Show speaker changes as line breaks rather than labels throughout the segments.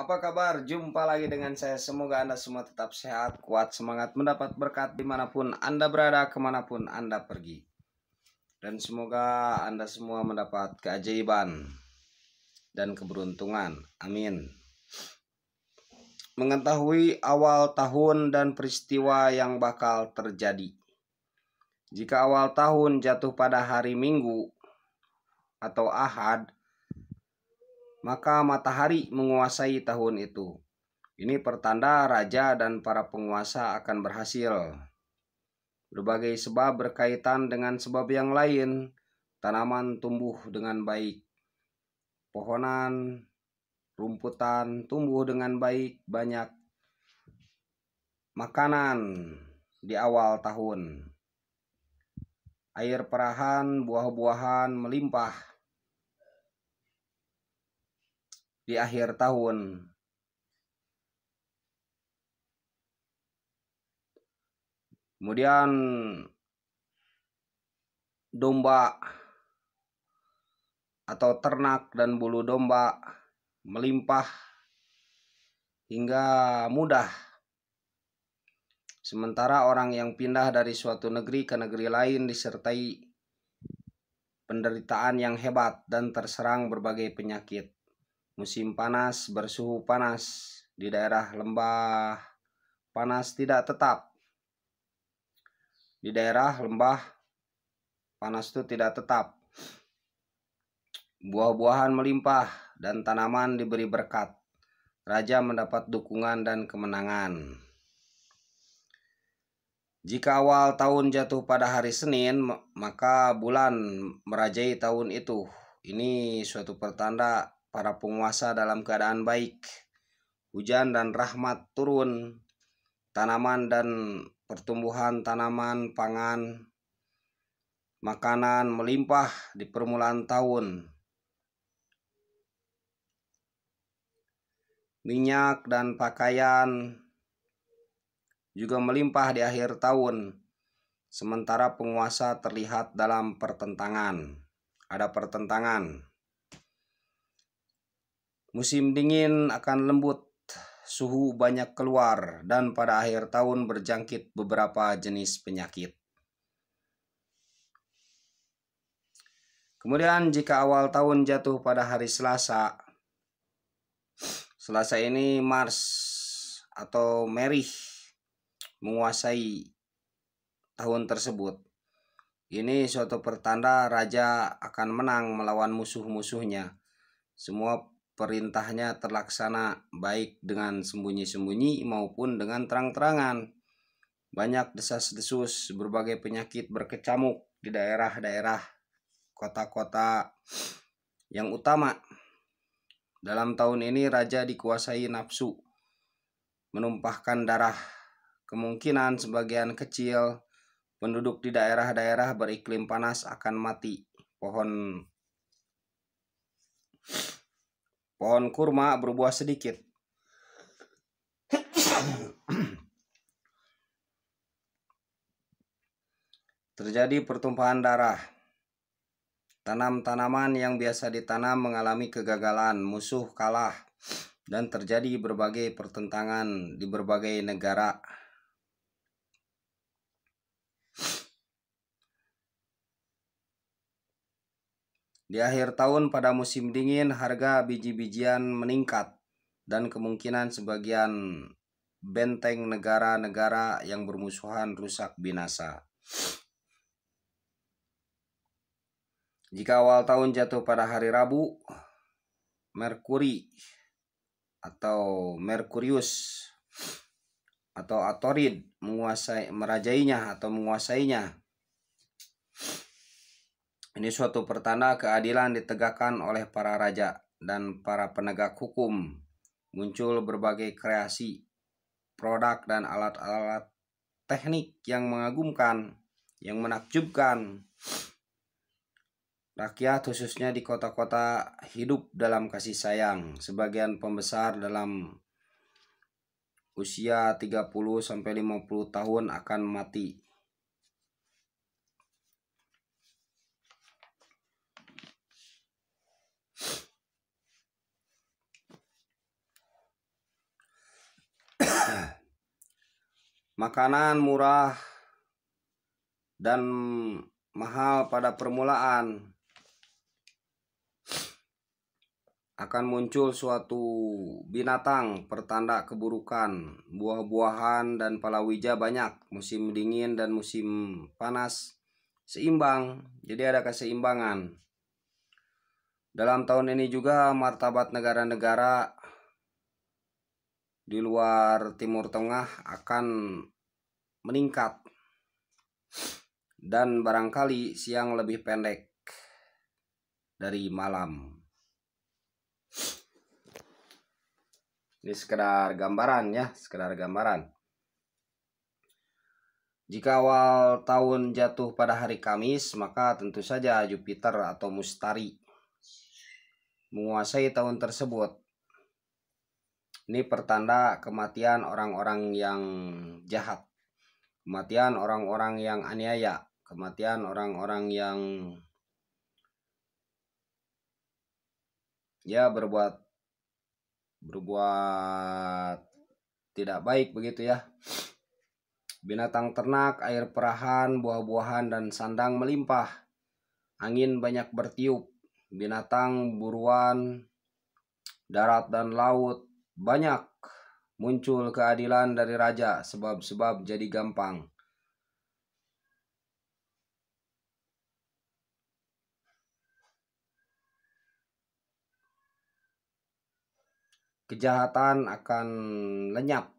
Apa kabar? Jumpa lagi dengan saya. Semoga Anda semua tetap sehat, kuat, semangat, mendapat berkat dimanapun Anda berada, kemanapun Anda pergi. Dan semoga Anda semua mendapat keajaiban dan keberuntungan. Amin. Mengetahui awal tahun dan peristiwa yang bakal terjadi. Jika awal tahun jatuh pada hari Minggu atau Ahad, maka matahari menguasai tahun itu. Ini pertanda raja dan para penguasa akan berhasil. Berbagai sebab berkaitan dengan sebab yang lain, tanaman tumbuh dengan baik, pohonan, rumputan tumbuh dengan baik, banyak makanan di awal tahun. Air perahan, buah-buahan melimpah di akhir tahun. Kemudian domba atau ternak dan bulu domba melimpah hingga mudah. Sementara orang yang pindah dari suatu negeri ke negeri lain disertai penderitaan yang hebat dan terserang berbagai penyakit musim panas bersuhu panas di daerah lembah panas tidak tetap. Di daerah lembah panas itu tidak tetap. Buah-buahan melimpah dan tanaman diberi berkat. Raja mendapat dukungan dan kemenangan. Jika awal tahun jatuh pada hari Senin, maka bulan merajai tahun itu. Ini suatu pertanda para penguasa dalam keadaan baik. Hujan dan rahmat turun, tanaman dan pertumbuhan tanaman, pangan, makanan melimpah di permulaan tahun. Minyak dan pakaian juga melimpah di akhir tahun, sementara penguasa terlihat dalam pertentangan. Ada pertentangan. Musim dingin akan lembut, suhu banyak keluar, dan pada akhir tahun berjangkit beberapa jenis penyakit. Kemudian jika awal tahun jatuh pada hari Selasa, Selasa ini Mars atau Merih menguasai tahun tersebut. Ini suatu pertanda raja akan menang melawan musuh-musuhnya. Semua perintahnya terlaksana baik dengan sembunyi-sembunyi maupun dengan terang-terangan. Banyak desas-desus, berbagai penyakit berkecamuk di daerah-daerah kota-kota yang utama. Dalam tahun ini raja dikuasai nafsu, menumpahkan darah. Kemungkinan sebagian kecil penduduk di daerah-daerah beriklim panas akan mati. Pohon Pohon kurma berbuah sedikit. Terjadi pertumpahan darah. Tanam-tanaman yang biasa ditanam mengalami kegagalan, musuh kalah, dan terjadi berbagai pertentangan di berbagai negara. Di akhir tahun pada musim dingin harga biji-bijian meningkat dan kemungkinan sebagian benteng negara-negara yang bermusuhan rusak binasa. Jika awal tahun jatuh pada hari Rabu, Merkuri atau Merkurius atau Atorid menguasai merajainya atau menguasainya ini suatu pertanda keadilan ditegakkan oleh para raja dan para penegak hukum. Muncul berbagai kreasi, produk dan alat-alat teknik yang mengagumkan, yang menakjubkan. Rakyat khususnya di kota-kota hidup dalam kasih sayang. Sebagian pembesar dalam usia 30 50 tahun akan mati makanan murah dan mahal pada permulaan akan muncul suatu binatang pertanda keburukan buah-buahan dan palawija banyak musim dingin dan musim panas seimbang jadi ada keseimbangan dalam tahun ini juga martabat negara-negara di luar Timur Tengah akan meningkat dan barangkali siang lebih pendek dari malam. Ini sekedar gambaran ya, sekedar gambaran. Jika awal tahun jatuh pada hari Kamis, maka tentu saja Jupiter atau Mustari menguasai tahun tersebut ini pertanda kematian orang-orang yang jahat, kematian orang-orang yang aniaya, kematian orang-orang yang ya berbuat berbuat tidak baik begitu ya. Binatang ternak, air perahan, buah-buahan dan sandang melimpah. Angin banyak bertiup, binatang buruan, darat dan laut, banyak muncul keadilan dari raja sebab-sebab jadi gampang. Kejahatan akan lenyap.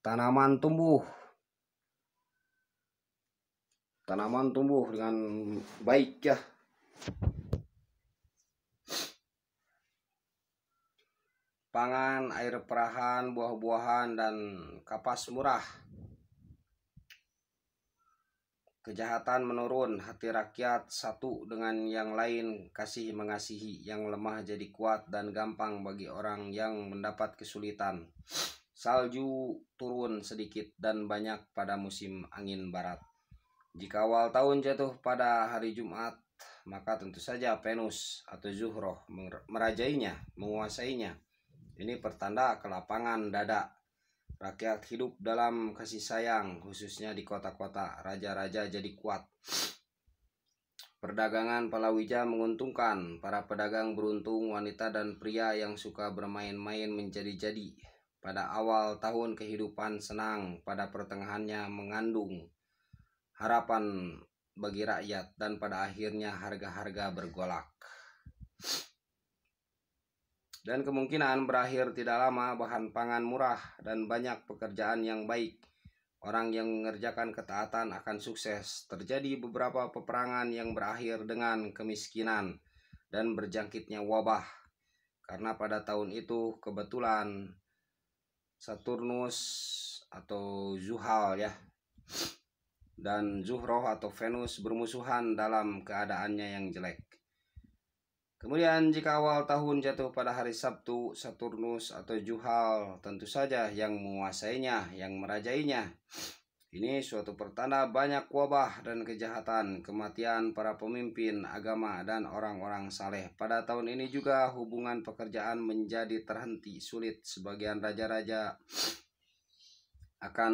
Tanaman tumbuh. Tanaman tumbuh dengan baik ya. pangan, air perahan, buah-buahan, dan kapas murah. Kejahatan menurun, hati rakyat satu dengan yang lain, kasih mengasihi, yang lemah jadi kuat dan gampang bagi orang yang mendapat kesulitan. Salju turun sedikit dan banyak pada musim angin barat. Jika awal tahun jatuh pada hari Jumat, maka tentu saja Venus atau Zuhroh merajainya, menguasainya ini pertanda kelapangan dada Rakyat hidup dalam kasih sayang, khususnya di kota-kota. Raja-raja jadi kuat. Perdagangan Palawija menguntungkan. Para pedagang beruntung, wanita dan pria yang suka bermain-main menjadi-jadi. Pada awal tahun kehidupan senang, pada pertengahannya mengandung harapan bagi rakyat, dan pada akhirnya harga-harga bergolak dan kemungkinan berakhir tidak lama bahan pangan murah dan banyak pekerjaan yang baik. Orang yang mengerjakan ketaatan akan sukses. Terjadi beberapa peperangan yang berakhir dengan kemiskinan dan berjangkitnya wabah. Karena pada tahun itu kebetulan Saturnus atau Zuhal ya dan Zuhroh atau Venus bermusuhan dalam keadaannya yang jelek. Kemudian jika awal tahun jatuh pada hari Sabtu, Saturnus atau Juhal tentu saja yang menguasainya, yang merajainya. Ini suatu pertanda banyak wabah dan kejahatan, kematian para pemimpin agama dan orang-orang saleh. Pada tahun ini juga hubungan pekerjaan menjadi terhenti, sulit. Sebagian raja-raja akan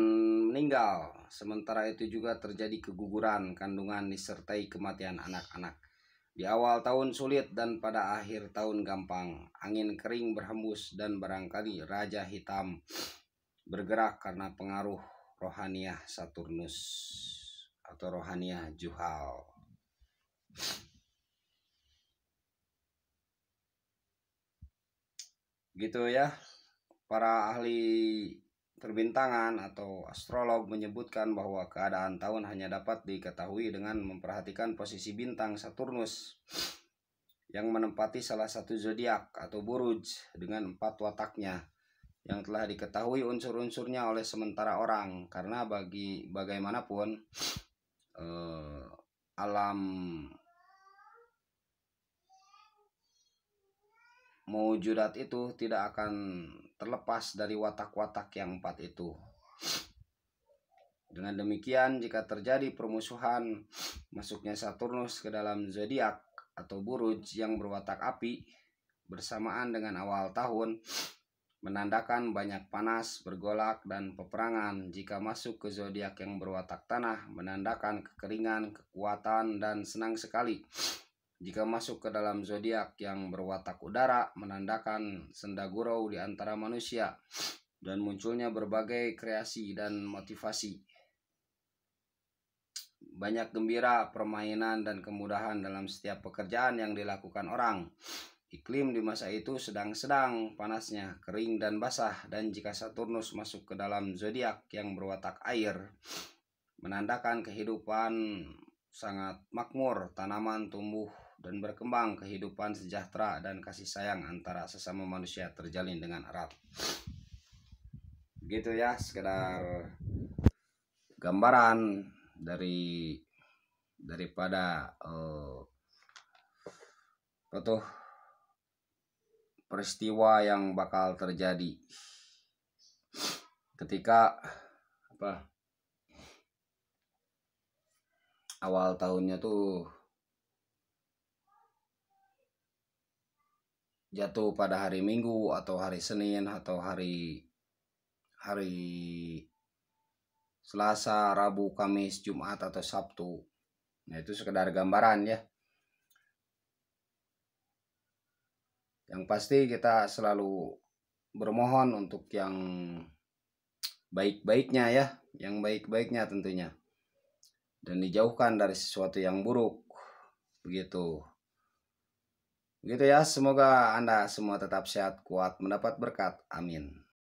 meninggal. Sementara itu juga terjadi keguguran, kandungan disertai kematian anak-anak. Di awal tahun sulit dan pada akhir tahun gampang. Angin kering berhembus dan barangkali Raja Hitam bergerak karena pengaruh rohaniah Saturnus atau rohaniah Juhal. Gitu ya, para ahli perbintangan atau astrolog menyebutkan bahwa keadaan tahun hanya dapat diketahui dengan memperhatikan posisi bintang Saturnus yang menempati salah satu zodiak atau buruj dengan empat wataknya yang telah diketahui unsur-unsurnya oleh sementara orang karena bagi bagaimanapun eh, alam mujudat itu tidak akan terlepas dari watak-watak yang empat itu. Dengan demikian, jika terjadi permusuhan masuknya Saturnus ke dalam zodiak atau buruj yang berwatak api bersamaan dengan awal tahun menandakan banyak panas, bergolak dan peperangan. Jika masuk ke zodiak yang berwatak tanah menandakan kekeringan, kekuatan dan senang sekali jika masuk ke dalam zodiak yang berwatak udara, menandakan senda gurau di antara manusia dan munculnya berbagai kreasi dan motivasi. Banyak gembira, permainan, dan kemudahan dalam setiap pekerjaan yang dilakukan orang. Iklim di masa itu sedang-sedang panasnya, kering dan basah, dan jika Saturnus masuk ke dalam zodiak yang berwatak air, menandakan kehidupan sangat makmur, tanaman tumbuh dan berkembang kehidupan sejahtera dan kasih sayang antara sesama manusia terjalin dengan erat. gitu ya, sekedar gambaran dari daripada uh, peristiwa yang bakal terjadi ketika apa awal tahunnya tuh jatuh pada hari Minggu atau hari Senin atau hari hari Selasa, Rabu, Kamis, Jumat atau Sabtu. Nah, itu sekedar gambaran ya. Yang pasti kita selalu bermohon untuk yang baik-baiknya ya, yang baik-baiknya tentunya. Dan dijauhkan dari sesuatu yang buruk. Begitu gitu ya, semoga Anda semua tetap sehat, kuat, mendapat berkat. Amin.